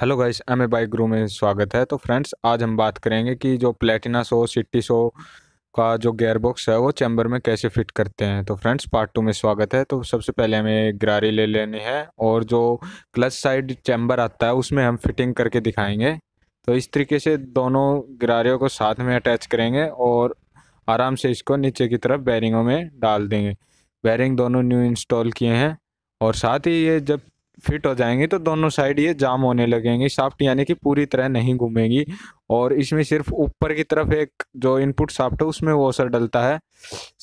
hello guys M A bike ग्रू में स्वागत है तो फ्रेंड्स आज हम बात करेंगे कि जो प्लेटिना सो सिटी सो का जो गेयरबॉक्स है वो चैम्बर में कैसे फिट करते हैं तो फ्रेंड्स पार्ट टू में स्वागत है तो सबसे पहले हमें गिरारी ले लेनी है और जो क्लच साइड चैम्बर आता है उसमें हम फिटिंग करके दिखाएंगे तो इस तरीके से दोनों गिरारियों को साथ में अटैच करेंगे और आराम से इसको नीचे की तरफ बैरिंगों में डाल देंगे बैरिंग दोनों न्यू इंस्टॉल किए हैं और साथ ही ये जब फिट हो जाएंगी तो दोनों साइड ये जाम होने लगेंगे साफ़्ट यानी कि पूरी तरह नहीं घूमेगी और इसमें सिर्फ ऊपर की तरफ एक जो इनपुट साफ़्ट है उसमें वो असर डलता है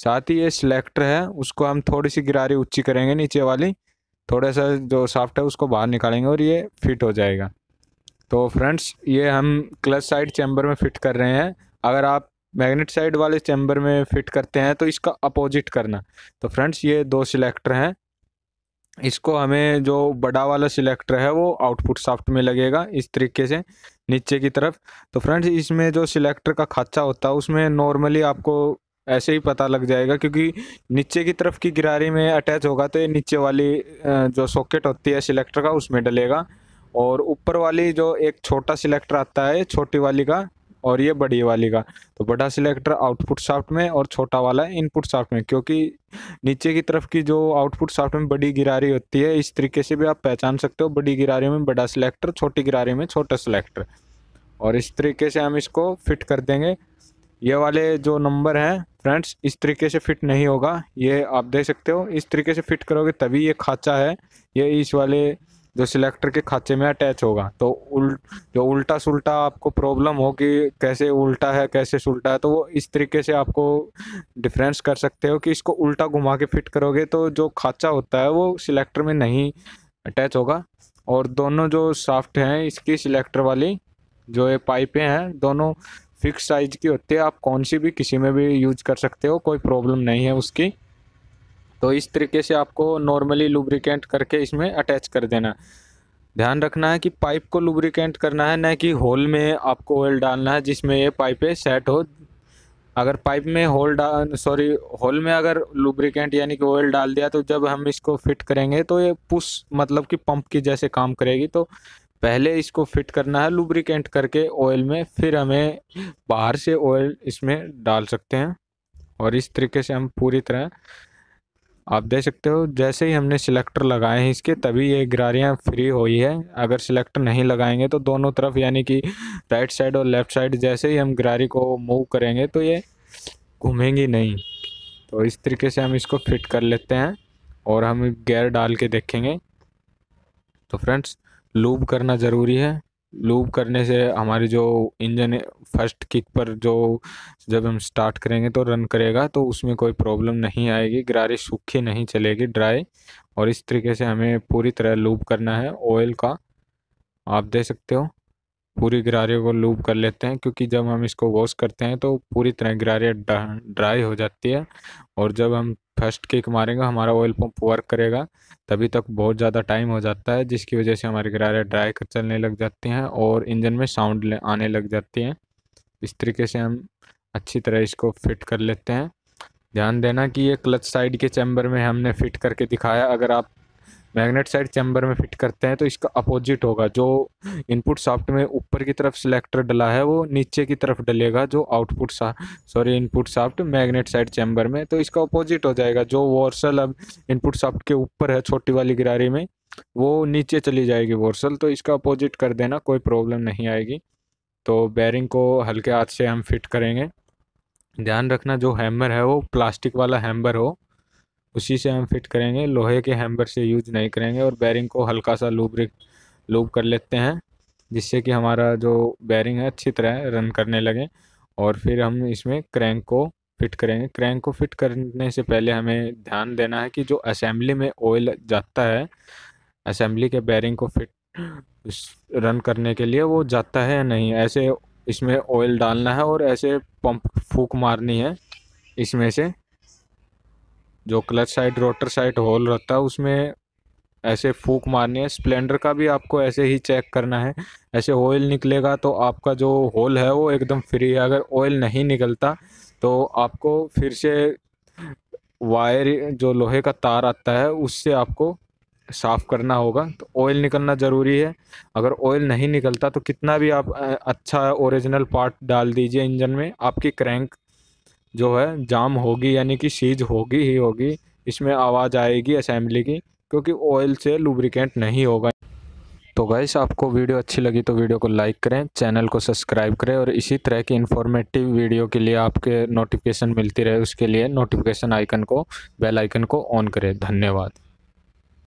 साथ ही ये सिलेक्टर है उसको हम थोड़ी सी गिरारी ऊंची करेंगे नीचे वाली थोड़ा सा जो साफ़्ट है उसको बाहर निकालेंगे और ये फिट हो जाएगा तो फ्रेंड्स ये हम क्लच साइड चैम्बर में फिट कर रहे हैं अगर आप मैग्नेट साइड वाले चैम्बर में फिट करते हैं तो इसका अपोजिट करना तो फ्रेंड्स ये दो सिलेक्टर हैं इसको हमें जो बड़ा वाला सिलेक्टर है वो आउटपुट साफ्ट में लगेगा इस तरीके से नीचे की तरफ तो फ्रेंड्स इसमें जो सिलेक्टर का खाचा होता है उसमें नॉर्मली आपको ऐसे ही पता लग जाएगा क्योंकि नीचे की तरफ की गिरारी में अटैच होगा तो नीचे वाली जो सॉकेट होती है सिलेक्टर का उसमें डलेगा और ऊपर वाली जो एक छोटा सिलेक्टर आता है छोटी वाली का और ये बड़ी वाली का तो बड़ा सिलेक्टर आउटपुट साफ्ट में और छोटा वाला इनपुट साफ्ट में क्योंकि नीचे की तरफ की जो आउटपुट साफ्ट में बड़ी गिरारी होती है इस तरीके से भी आप पहचान सकते हो बड़ी गिरारी में बड़ा सिलेक्टर छोटी गिरारी में छोटा सिलेक्टर और इस तरीके से हम इसको फिट कर देंगे ये वाले जो नंबर हैं फ्रेंड्स इस तरीके से फिट नहीं होगा ये आप देख सकते हो इस तरीके से फिट करोगे तभी ये खाँचा है ये इस वाले जो सिलेक्टर के खाचे में अटैच होगा तो उल जो उल्टा सुलटा आपको प्रॉब्लम हो कि कैसे उल्टा है कैसे सुलटा है तो वो इस तरीके से आपको डिफरेंस कर सकते हो कि इसको उल्टा घुमा के फिट करोगे तो जो खाचा होता है वो सिलेक्टर में नहीं अटैच होगा और दोनों जो साफ्ट हैं इसकी सिलेक्टर वाली जो ये पाइपें हैं दोनों फिक्स साइज़ की होती है आप कौन सी भी किसी में भी यूज कर सकते हो कोई प्रॉब्लम नहीं है उसकी तो इस तरीके से आपको नॉर्मली लुब्रिकेंट करके इसमें अटैच कर देना ध्यान रखना है कि पाइप को लुब्रिकेंट करना है न कि होल में आपको ऑयल डालना है जिसमें ये पाइपें सेट हो अगर पाइप में होल डाल सॉरी होल में अगर लुब्रिकेंट यानी कि ऑयल डाल दिया तो जब हम इसको फिट करेंगे तो ये पुश मतलब कि पंप की जैसे काम करेगी तो पहले इसको फिट करना है लुब्रिकेंट करके ऑयल में फिर हमें बाहर से ऑयल इसमें डाल सकते हैं और इस तरीके से हम पूरी तरह आप देख सकते हो जैसे ही हमने सिलेक्टर लगाए हैं इसके तभी ये ग्रारियाँ फ्री हुई है अगर सिलेक्टर नहीं लगाएंगे तो दोनों तरफ यानी कि राइट साइड और लेफ़्ट साइड जैसे ही हम ग्रारी को मूव करेंगे तो ये घूमेंगी नहीं तो इस तरीके से हम इसको फिट कर लेते हैं और हम गेयर डाल के देखेंगे तो फ्रेंड्स लूब करना ज़रूरी है लूप करने से हमारी जो इंजन फर्स्ट किक पर जो जब हम स्टार्ट करेंगे तो रन करेगा तो उसमें कोई प्रॉब्लम नहीं आएगी गरारी सूखी नहीं चलेगी ड्राई और इस तरीके से हमें पूरी तरह लूप करना है ऑयल का आप दे सकते हो पूरी गरारे को लूप कर लेते हैं क्योंकि जब हम इसको वॉश करते हैं तो पूरी तरह गरारे ड्राई हो जाती है और जब हम फर्स्ट किक मारेंगे हमारा ऑयल पंप वर्क करेगा तभी तक बहुत ज़्यादा टाइम हो जाता है जिसकी वजह से हमारे गरारे ड्राई कर चलने लग जाती हैं और इंजन में साउंड आने लग जाती हैं इस तरीके से हम अच्छी तरह इसको फिट कर लेते हैं ध्यान देना कि ये क्लच साइड के चैम्बर में हमने फिट करके दिखाया अगर आप मैग्नेट साइड चैम्बर में फिट करते हैं तो इसका अपोजिट होगा जो इनपुट साफ्ट में ऊपर की तरफ सिलेक्टर डला है वो नीचे की तरफ डलेगा जो आउटपुट सा sorry input shaft magnet side chamber में तो इसका अपोजिट हो जाएगा जो वॉर्सल अब इनपुट साफ्ट के ऊपर है छोटी वाली गिरारी में वो नीचे चली जाएगी वॉर्सल तो इसका अपोजिट कर देना कोई प्रॉब्लम नहीं आएगी तो बैरिंग को हल्के हाथ से हम फिट करेंगे ध्यान रखना जो हैमर है वो प्लास्टिक वाला हैमर हो उसी से हम फिट करेंगे लोहे के हैम्बर से यूज नहीं करेंगे और बैरिंग को हल्का सा लूब्रिक लूब कर लेते हैं जिससे कि हमारा जो बैरिंग है अच्छी तरह रन करने लगे और फिर हम इसमें क्रैंक को फिट करेंगे क्रैंक को फिट करने से पहले हमें ध्यान देना है कि जो असेंबली में ऑयल जाता है असेंबली के बैरिंग को फिट रन करने के लिए वो जाता है या नहीं ऐसे इसमें ऑयल डालना है और ऐसे पंप फूक मारनी है इसमें से जो clutch side rotor side hole रहता है उसमें ऐसे फूक मारनी है स्प्लेंडर का भी आपको ऐसे ही चेक करना है ऐसे ऑयल निकलेगा तो आपका जो होल है वो एकदम फ्री है अगर ऑयल नहीं निकलता तो आपको फिर से वायर जो लोहे का तार आता है उससे आपको साफ़ करना होगा तो ऑयल निकलना ज़रूरी है अगर ऑयल नहीं निकलता तो कितना भी आप अच्छा ओरिजिनल पार्ट डाल दीजिए इंजन में आपकी क्रैंक जो है जाम होगी यानी कि सीज होगी ही होगी इसमें आवाज़ आएगी असेंबली की क्योंकि ऑयल से लुब्रिकेंट नहीं होगा तो गाइस आपको वीडियो अच्छी लगी तो वीडियो को लाइक करें चैनल को सब्सक्राइब करें और इसी तरह की इन्फॉर्मेटिव वीडियो के लिए आपके नोटिफिकेशन मिलती रहे उसके लिए नोटिफिकेशन आइकन को बेल आइकन को ऑन करें धन्यवाद